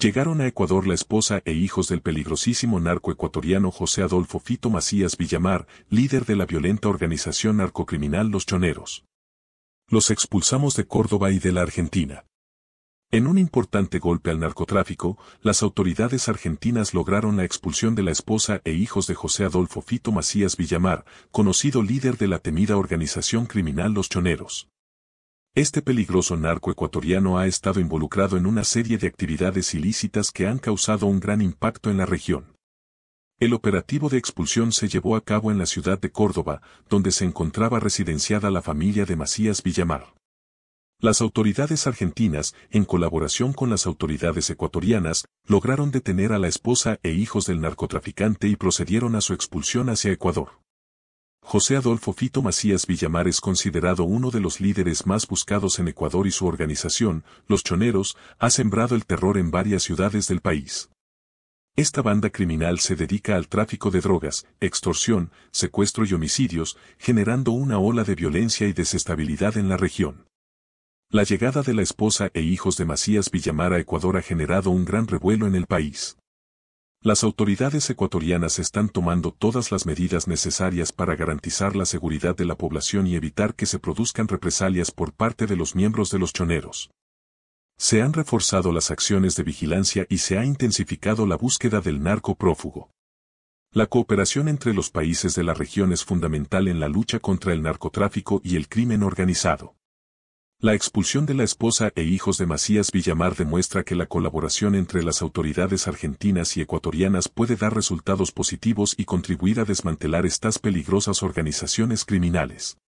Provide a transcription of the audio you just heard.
Llegaron a Ecuador la esposa e hijos del peligrosísimo narco ecuatoriano José Adolfo Fito Macías Villamar, líder de la violenta organización narcocriminal Los Choneros. Los expulsamos de Córdoba y de la Argentina. En un importante golpe al narcotráfico, las autoridades argentinas lograron la expulsión de la esposa e hijos de José Adolfo Fito Macías Villamar, conocido líder de la temida organización criminal Los Choneros. Este peligroso narco ecuatoriano ha estado involucrado en una serie de actividades ilícitas que han causado un gran impacto en la región. El operativo de expulsión se llevó a cabo en la ciudad de Córdoba, donde se encontraba residenciada la familia de Macías Villamar. Las autoridades argentinas, en colaboración con las autoridades ecuatorianas, lograron detener a la esposa e hijos del narcotraficante y procedieron a su expulsión hacia Ecuador. José Adolfo Fito Macías Villamar es considerado uno de los líderes más buscados en Ecuador y su organización, Los Choneros, ha sembrado el terror en varias ciudades del país. Esta banda criminal se dedica al tráfico de drogas, extorsión, secuestro y homicidios, generando una ola de violencia y desestabilidad en la región. La llegada de la esposa e hijos de Macías Villamar a Ecuador ha generado un gran revuelo en el país. Las autoridades ecuatorianas están tomando todas las medidas necesarias para garantizar la seguridad de la población y evitar que se produzcan represalias por parte de los miembros de los choneros. Se han reforzado las acciones de vigilancia y se ha intensificado la búsqueda del narco prófugo. La cooperación entre los países de la región es fundamental en la lucha contra el narcotráfico y el crimen organizado. La expulsión de la esposa e hijos de Macías Villamar demuestra que la colaboración entre las autoridades argentinas y ecuatorianas puede dar resultados positivos y contribuir a desmantelar estas peligrosas organizaciones criminales.